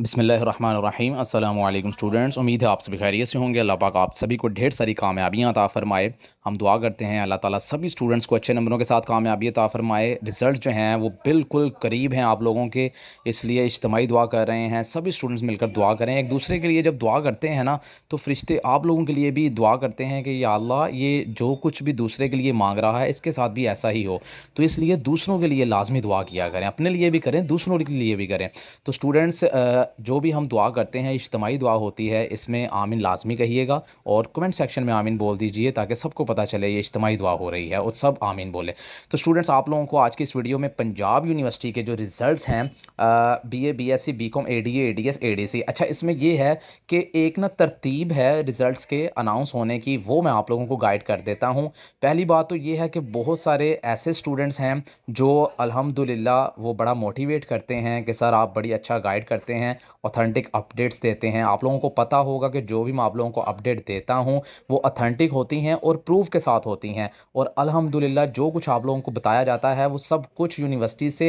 बसमीम अल्लाम स्टूडेंट्स उम्मीद है आप सभी खैरियत से होंगे अल्लाह पाक आप सभी को ढेर सारी कामयाबियाँ अता फ़रमाए हम दुआ करते हैं अल्लाह ताला सभी स्टूडेंट्स को अच्छे नंबरों के साथ कामयाबी ता फरमाए रिज़ल्ट जो हैं वो बिल्कुल करीब हैं आप लोगों के इसलिए इज्तमाही दुआ कर रहे हैं सभी स्टूडेंट्स मिलकर दुआ करें एक दूसरे के लिए जब दुआ करते हैं ना तो फरिश्ते आप लोगों के लिए भी दुआ करते हैं कि या अल्लाह ये जो कुछ भी दूसरे के लिए मांग रहा है इसके साथ भी ऐसा ही हो तो इसलिए दूसरों के लिए लाजमी दुआ किया करें अपने लिए भी करें दूसरों के लिए भी करें तो स्टूडेंट्स जो भी हम दुआ करते हैं इज्तमाही दुआ होती है इसमें आमिन लाजमी कहिएगा और कमेंट सेक्शन में आमिन बोल दीजिए ताकि सबको पता चले ये इज्तमाही दुआ हो रही है और सब आमीन बोले तो स्टूडेंट्स आप लोगों को आज की इस वीडियो में पंजाब यूनिवर्सिटी के जो रिज़ल्ट हैं B A B S C B com A D A D S A D C अच्छा इसमें यह है कि एक ना तरतीब है रिज़ल्ट के अनाउंस होने की वो मैं आप लोगों को गाइड कर देता हूँ पहली बात तो ये है कि बहुत सारे ऐसे स्टूडेंट्स हैं जो अलहमदिल्ला वो बड़ा मोटिवेट करते हैं कि सर आप बड़ी अच्छा गाइड करते हैं ऑथेंटिक अपडेट्स देते हैं आप लोगों को पता होगा कि जो भी मैं आप लोगों को अपडेट देता हूँ वो अथेंटिक होती हैं और प्रूफ प्रूफ के साथ होती हैं और अल्हम्दुलिल्लाह जो कुछ आप लोगों को बताया जाता है वो सब कुछ यूनिवर्सिटी से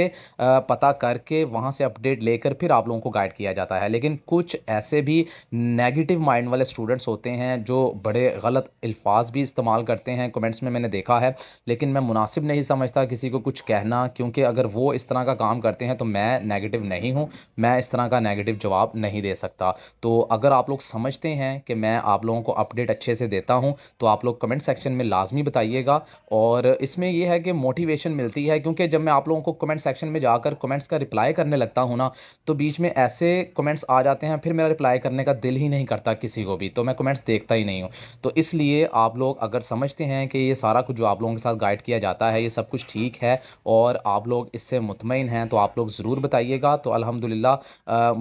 पता करके वहाँ से अपडेट लेकर फिर आप लोगों को गाइड किया जाता है लेकिन कुछ ऐसे भी नेगेटिव माइंड वाले स्टूडेंट्स होते हैं जो बड़े गलत अल्फाज भी इस्तेमाल करते हैं कमेंट्स में मैंने देखा है लेकिन मैं मुनासिब नहीं समझता किसी को कुछ कहना क्योंकि अगर वो इस तरह का काम करते हैं तो मैं नेगेटिव नहीं हूँ मैं इस तरह का नेगेटिव जवाब नहीं दे सकता तो अगर आप लोग समझते हैं कि मैं आप लोगों को अपडेट अच्छे से देता हूँ तो आप लोग कमेंट सेक्शन सेक्शन में लाजमी बताइएगा और इसमें यह है कि मोटिवेशन मिलती है क्योंकि जब मैं आप लोगों को कमेंट सेक्शन में जाकर कमेंट्स का रिप्लाई करने लगता हूँ ना तो बीच में ऐसे कमेंट्स आ जाते हैं फिर मेरा रिप्लाई करने का दिल ही नहीं करता किसी को भी तो मैं कमेंट्स देखता ही नहीं हूँ तो इसलिए आप लोग अगर समझते हैं कि ये सारा कुछ जो आप लोगों के साथ गाइड किया जाता है ये सब कुछ ठीक है और आप लोग इससे मुतमिन हैं तो आप लोग ज़रूर बताइएगा तो अलहमदिल्ला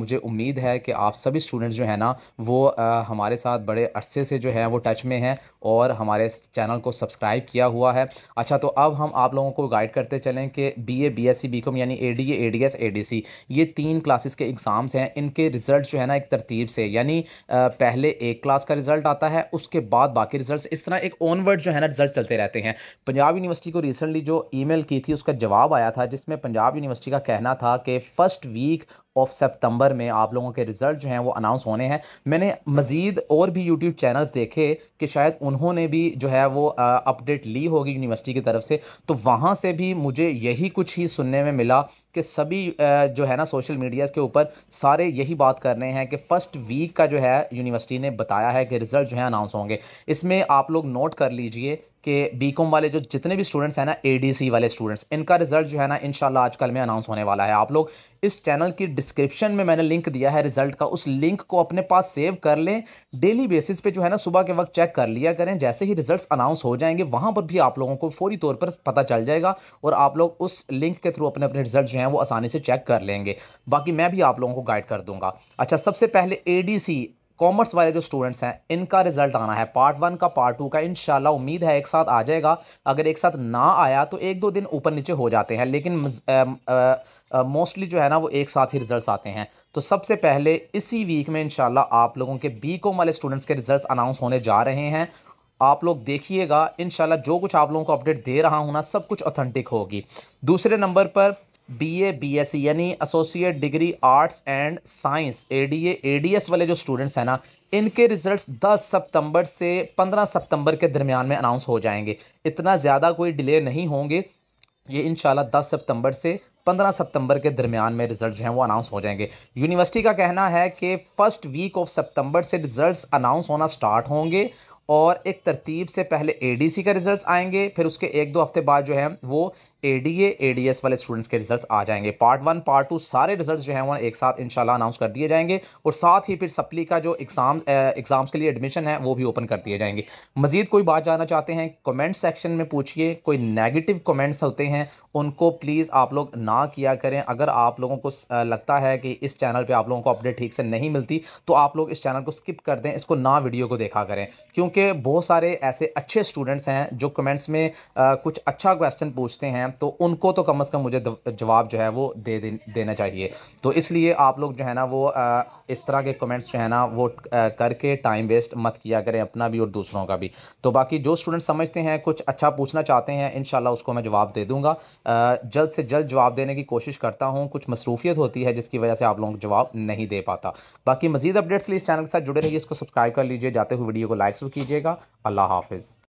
मुझे उम्मीद है कि आप सभी स्टूडेंट्स जो है ना वो आ, हमारे साथ बड़े अरसे से जो है वो टच में हैं और हमारे चैनल को सब्सक्राइब किया हुआ है अच्छा तो अब हम आप लोगों को गाइड करते चलें कि B A B S C B com यानी A D A D S A D C ये तीन क्लासेस के एग्ज़ाम्स हैं इनके रिज़ल्ट जो है ना एक तरतीब से यानी पहले एक क्लास का रिज़ल्ट आता है उसके बाद बाकी रिज़ल्ट इस तरह एक ऑनवर्ड जो है ना रिज़ल्ट चलते रहते हैं पंजाब यूनिवर्सिटी को रिसेंटली जो मेल की थी उसका जवाब आया था जिसमें पंजाब यूनिवर्सिटी का कहना था कि फ़र्स्ट वीक ऑफ सितंबर में आप लोगों के रिज़ल्ट जो हैं वो अनाउंस होने हैं मैंने मज़ीद और भी यूट्यूब चैनल्स देखे कि शायद उन्होंने भी जो है वो अपडेट ली होगी यूनिवर्सिटी की तरफ से तो वहाँ से भी मुझे यही कुछ ही सुनने में मिला कि सभी जो है ना सोशल मीडिया के ऊपर सारे यही बात कर रहे हैं कि फ़र्स्ट वीक का जो है यूनिवर्सिटी ने बताया है कि रिज़ल्ट जो है अनाउंस होंगे इसमें आप लोग नोट कर लीजिए कि कॉम वाले जो जितने भी स्टूडेंट्स हैं ना ए डी सी वाले स्टूडेंट्स इनका रिज़ल्ट जो है ना शाला आजकल में अनाउंस होने वाला है आप लोग इस चैनल की डिस्क्रिप्शन में मैंने लिंक दिया है रिज़ल्ट का उस लिंक को अपने पास सेव कर लें डेली बेसिस पे जो है ना सुबह के वक्त चेक कर लिया करें जैसे ही रिज़ल्ट अनाउंस हो जाएंगे वहाँ पर भी आप लोगों को फौरी तौर पर पता चल जाएगा और आप लोग उस लिंक के थ्रू अपने अपने रिज़ल्ट जो हैं वो आसानी से चेक कर लेंगे बाकी मैं भी आप लोगों को गाइड कर दूँगा अच्छा सबसे पहले ए कॉमर्स वाले जो स्टूडेंट्स हैं इनका रिजल्ट आना है पार्ट वन का पार्ट टू का इन उम्मीद है एक साथ आ जाएगा अगर एक साथ ना आया तो एक दो दिन ऊपर नीचे हो जाते हैं लेकिन मोस्टली जो है ना वो एक साथ ही रिजल्ट्स आते हैं तो सबसे पहले इसी वीक में इनशाला आप लोगों के बी कॉम वाले स्टूडेंट्स के रिजल्ट अनाउंस होने जा रहे हैं आप लोग देखिएगा इन जो कुछ आप लोगों को अपडेट दे रहा हूँ ना सब कुछ ऑथेंटिक होगी दूसरे नंबर पर बीए बीएससी e, यानी associate degree arts and science ADA ADS वाले जो स्टूडेंट्स हैं ना इनके रिजल्ट्स 10 सितंबर से 15 सितंबर के दरमियान में अनाउंस हो जाएंगे इतना ज़्यादा कोई डिले नहीं होंगे ये इन 10 सितंबर से 15 सितंबर के दरमियान में रिजल्ट जो हैं वो अनाउंस हो जाएंगे यूनिवर्सिटी का कहना है कि फ़र्स्ट वीक ऑफ सितंबर से रिजल्ट्स अनाउंस होना स्टार्ट होंगे और एक तरतीब से पहले सी का रिजल्ट्स आएंगे फिर उसके एक दो हफ्ते बाद जो है वो डी एस वाले स्टूडेंट्स के रिजल्ट्स आ जाएंगे पार्ट वन पार्ट टू सारे रिजल्ट्स जो है वो एक साथ इंशाल्लाह अनाउंस कर दिए जाएंगे और साथ ही फिर सप्ली का जो एग्ज़ाम एग्ज़ाम्स के लिए एडमिशन है वो भी ओपन कर दिए जाएंगे मज़ीद कोई बात जानना चाहते हैं कमेंट सेक्शन में पूछिए कोई नेगेटिव कमेंट्स होते हैं उनको प्लीज़ आप लोग ना किया करें अगर आप लोगों को लगता है कि इस चैनल पर आप लोगों को अपडेट ठीक से नहीं मिलती तो आप लोग इस चैनल को स्किप कर दें इसको ना वीडियो को देखा करें क्योंकि क्योंकि बहुत सारे ऐसे अच्छे स्टूडेंट्स हैं जो कमेंट्स में आ, कुछ अच्छा क्वेश्चन पूछते हैं तो उनको तो कम अज़ कम मुझे जवाब जो है वो दे, दे देना चाहिए तो इसलिए आप लोग जो है ना वो आ, इस तरह के कमेंट्स जो है ना वो करके टाइम वेस्ट मत किया करें अपना भी और दूसरों का भी तो बाकी जो स्टूडेंट समझते हैं कुछ अच्छा पूछना चाहते हैं इन उसको मैं जवाब दे दूँगा जल्द से जल्द जवाब देने की कोशिश करता हूँ कुछ मसरूफियत होती है जिसकी वजह से आप लोगों को जवाब नहीं दे पाता बाकी मजीद अपडेट्स लिए इस चैनल के साथ जुड़े रहिए इसको सब्सक्राइब कर लीजिए जाते हुए वीडियो को लाइक्स भी कीजिएगा अल्लाह हाफिज़